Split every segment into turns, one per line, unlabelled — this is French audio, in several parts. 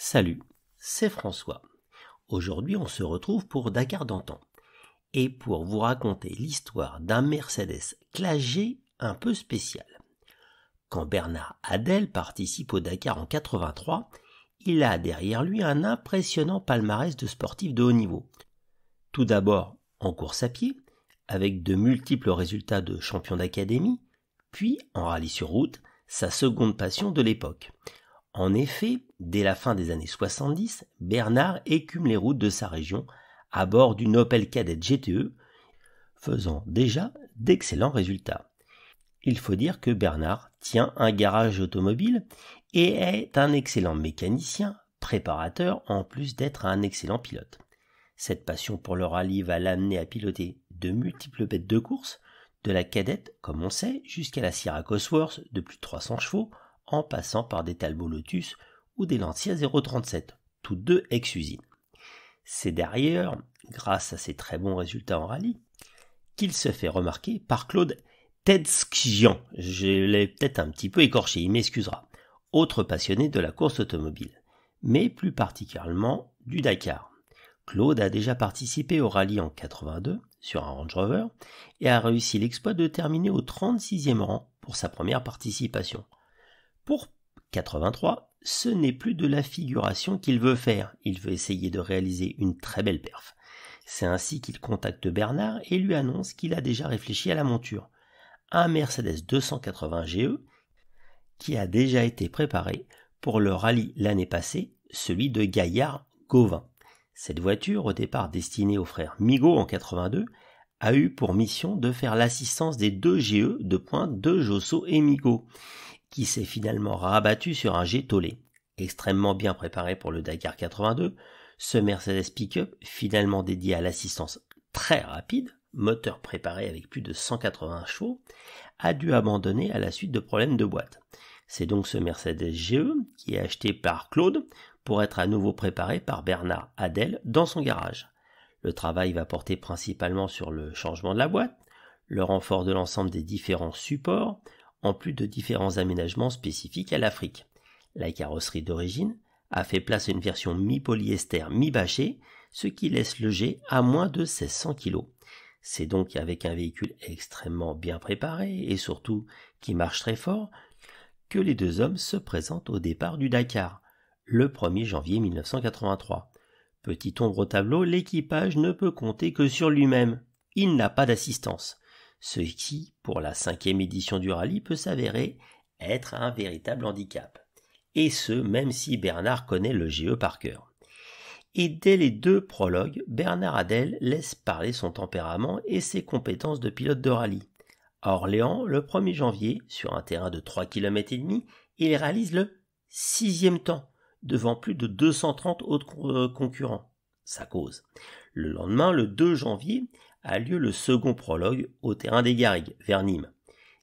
Salut, c'est François. Aujourd'hui, on se retrouve pour Dakar d'antan et pour vous raconter l'histoire d'un Mercedes Clagé un peu spécial. Quand Bernard Adel participe au Dakar en 83, il a derrière lui un impressionnant palmarès de sportifs de haut niveau. Tout d'abord en course à pied, avec de multiples résultats de champion d'académie, puis en rallye sur route, sa seconde passion de l'époque. En effet, Dès la fin des années 70, Bernard écume les routes de sa région à bord d'une Opel Kadett GTE, faisant déjà d'excellents résultats. Il faut dire que Bernard tient un garage automobile et est un excellent mécanicien, préparateur, en plus d'être un excellent pilote. Cette passion pour le rallye va l'amener à piloter de multiples bêtes de course, de la cadette, comme on sait, jusqu'à la Sierra Cosworth de plus de 300 chevaux, en passant par des Talbot Lotus ou des Lancia 037, toutes deux ex usines C'est derrière, grâce à ses très bons résultats en rallye, qu'il se fait remarquer par Claude Tedskian. Je l'ai peut-être un petit peu écorché, il m'excusera. Autre passionné de la course automobile, mais plus particulièrement du Dakar. Claude a déjà participé au rallye en 82 sur un Range Rover et a réussi l'exploit de terminer au 36e rang pour sa première participation. Pour 83, ce n'est plus de la figuration qu'il veut faire, il veut essayer de réaliser une très belle perf. C'est ainsi qu'il contacte Bernard et lui annonce qu'il a déjà réfléchi à la monture. Un Mercedes 280 GE qui a déjà été préparé pour le rallye l'année passée, celui de Gaillard-Gauvin. Cette voiture, au départ destinée aux frères Migaud en 82, a eu pour mission de faire l'assistance des deux GE de pointe de Josso et Migaud s'est finalement rabattu sur un jet tollé Extrêmement bien préparé pour le Dakar 82, ce Mercedes pick-up, finalement dédié à l'assistance très rapide, moteur préparé avec plus de 180 chevaux, a dû abandonner à la suite de problèmes de boîte. C'est donc ce Mercedes GE qui est acheté par Claude pour être à nouveau préparé par Bernard Adel dans son garage. Le travail va porter principalement sur le changement de la boîte, le renfort de l'ensemble des différents supports, en plus de différents aménagements spécifiques à l'Afrique. La carrosserie d'origine a fait place à une version mi-polyester, mi-bâché, ce qui laisse le jet à moins de 1600 kg. C'est donc avec un véhicule extrêmement bien préparé et surtout qui marche très fort que les deux hommes se présentent au départ du Dakar, le 1er janvier 1983. Petit ombre au tableau, l'équipage ne peut compter que sur lui-même. Il n'a pas d'assistance ce qui, pour la cinquième édition du rallye, peut s'avérer être un véritable handicap. Et ce, même si Bernard connaît le GE par cœur. Et dès les deux prologues, Bernard Adèle laisse parler son tempérament et ses compétences de pilote de rallye. À Orléans, le 1er janvier, sur un terrain de 3 km et demi, il réalise le sixième temps, devant plus de 230 autres euh, concurrents. Sa cause. Le lendemain, le 2 janvier, a lieu le second prologue au terrain des Garrigues, vers Nîmes.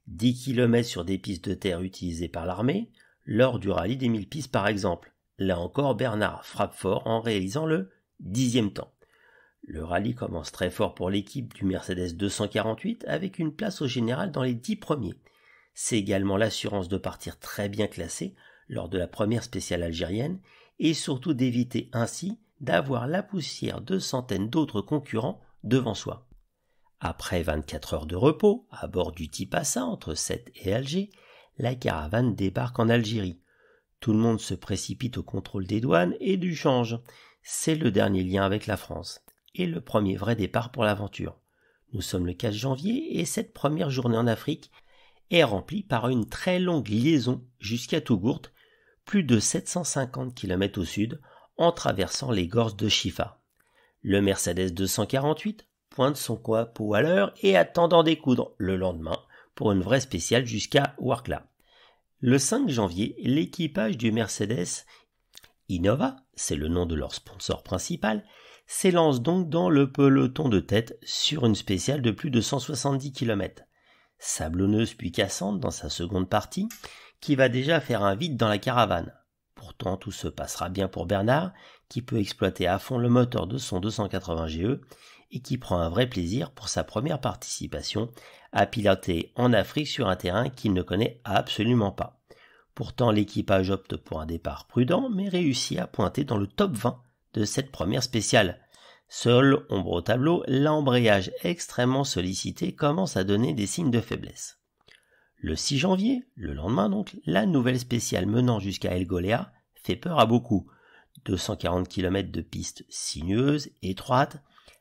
10 km sur des pistes de terre utilisées par l'armée, lors du rallye des mille pistes par exemple. Là encore, Bernard frappe fort en réalisant le dixième temps. Le rallye commence très fort pour l'équipe du Mercedes 248 avec une place au général dans les dix premiers. C'est également l'assurance de partir très bien classé lors de la première spéciale algérienne et surtout d'éviter ainsi d'avoir la poussière de centaines d'autres concurrents devant soi. Après 24 heures de repos, à bord du Tipassa entre Sète et Alger, la caravane débarque en Algérie. Tout le monde se précipite au contrôle des douanes et du change. C'est le dernier lien avec la France et le premier vrai départ pour l'aventure. Nous sommes le 4 janvier et cette première journée en Afrique est remplie par une très longue liaison jusqu'à Tougourt, plus de 750 km au sud, en traversant les gorges de Chifa. Le Mercedes 248 pointe son capot à l'heure et attend d'en découdre le lendemain pour une vraie spéciale jusqu'à Warkla. Le 5 janvier, l'équipage du Mercedes Innova, c'est le nom de leur sponsor principal, s'élance donc dans le peloton de tête sur une spéciale de plus de 170 km. Sablonneuse puis cassante dans sa seconde partie, qui va déjà faire un vide dans la caravane. Pourtant, tout se passera bien pour Bernard, qui peut exploiter à fond le moteur de son 280 GE et qui prend un vrai plaisir pour sa première participation à piloter en Afrique sur un terrain qu'il ne connaît absolument pas. Pourtant, l'équipage opte pour un départ prudent, mais réussit à pointer dans le top 20 de cette première spéciale. Seul, ombre au tableau, l'embrayage extrêmement sollicité commence à donner des signes de faiblesse. Le 6 janvier, le lendemain donc, la nouvelle spéciale menant jusqu'à El Goléa fait peur à beaucoup. 240 km de pistes sinueuses, étroites,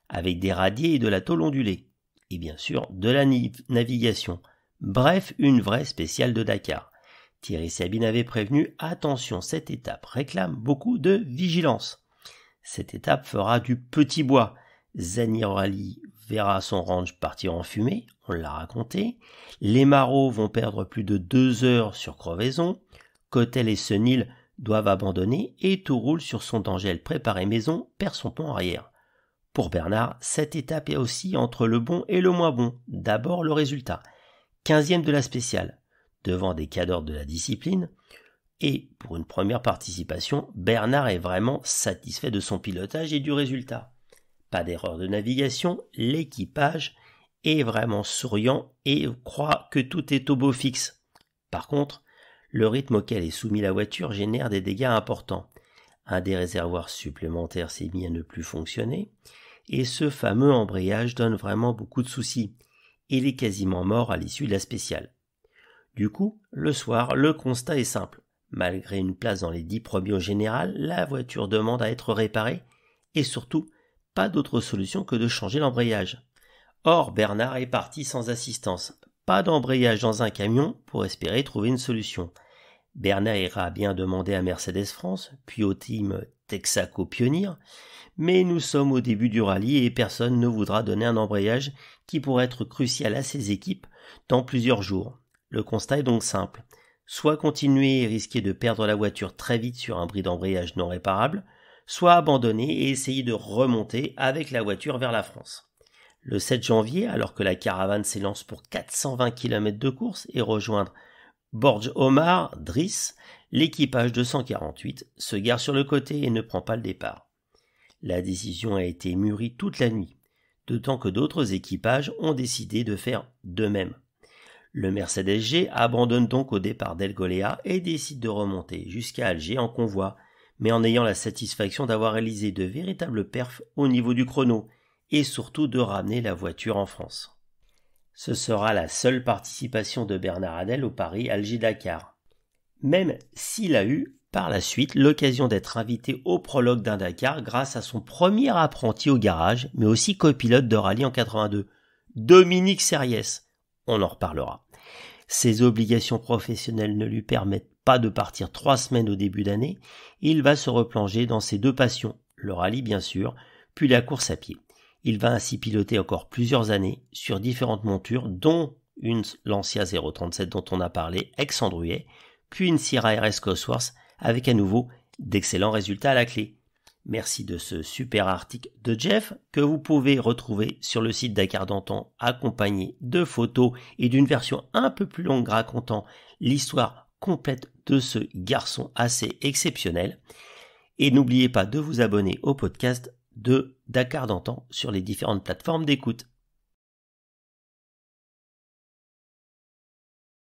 avec des radiers et de la tôle ondulée. Et bien sûr, de la navigation. Bref, une vraie spéciale de Dakar. Thierry Sabine avait prévenu, attention, cette étape réclame beaucoup de vigilance. Cette étape fera du petit bois. Zani verra son range partir en fumée, on l'a raconté, les marauds vont perdre plus de deux heures sur crevaison, Cotel et Senil doivent abandonner et tout roule sur son dangel préparé maison perd son pont arrière. Pour Bernard, cette étape est aussi entre le bon et le moins bon. D'abord le résultat. Quinzième de la spéciale, devant des cadors de la discipline. Et pour une première participation, Bernard est vraiment satisfait de son pilotage et du résultat pas d'erreur de navigation, l'équipage est vraiment souriant et croit que tout est au beau fixe. Par contre, le rythme auquel est soumis la voiture génère des dégâts importants. Un des réservoirs supplémentaires s'est mis à ne plus fonctionner, et ce fameux embrayage donne vraiment beaucoup de soucis. Il est quasiment mort à l'issue de la spéciale. Du coup, le soir, le constat est simple. Malgré une place dans les dix premiers au général, la voiture demande à être réparée, et surtout, pas d'autre solution que de changer l'embrayage. Or, Bernard est parti sans assistance. Pas d'embrayage dans un camion pour espérer trouver une solution. Bernard ira bien demander à Mercedes France, puis au team Texaco Pionnier. mais nous sommes au début du rallye et personne ne voudra donner un embrayage qui pourrait être crucial à ses équipes dans plusieurs jours. Le constat est donc simple. Soit continuer et risquer de perdre la voiture très vite sur un bris d'embrayage non réparable, soit abandonné et essayer de remonter avec la voiture vers la France. Le 7 janvier, alors que la caravane s'élance pour 420 km de course et rejoindre Borj Omar, Driss, l'équipage 248 se gare sur le côté et ne prend pas le départ. La décision a été mûrie toute la nuit, d'autant que d'autres équipages ont décidé de faire de même. Le Mercedes G abandonne donc au départ d'El Goléa et décide de remonter jusqu'à Alger en convoi mais en ayant la satisfaction d'avoir réalisé de véritables perfs au niveau du chrono, et surtout de ramener la voiture en France. Ce sera la seule participation de Bernard Adel au Paris-Alger-Dakar. Même s'il a eu, par la suite, l'occasion d'être invité au prologue d'un Dakar grâce à son premier apprenti au garage, mais aussi copilote de rallye en 82, Dominique Series. On en reparlera. Ses obligations professionnelles ne lui permettent pas de partir trois semaines au début d'année, il va se replonger dans ses deux passions, le rallye bien sûr, puis la course à pied. Il va ainsi piloter encore plusieurs années sur différentes montures, dont une Lancia 037 dont on a parlé, ex puis une Sierra RS Cosworth, avec à nouveau d'excellents résultats à la clé. Merci de ce super article de Jeff que vous pouvez retrouver sur le site Dakar accompagné de photos et d'une version un peu plus longue racontant l'histoire complète de ce garçon assez exceptionnel. Et n'oubliez pas de vous abonner au podcast de Dakar d'antan sur les différentes plateformes d'écoute.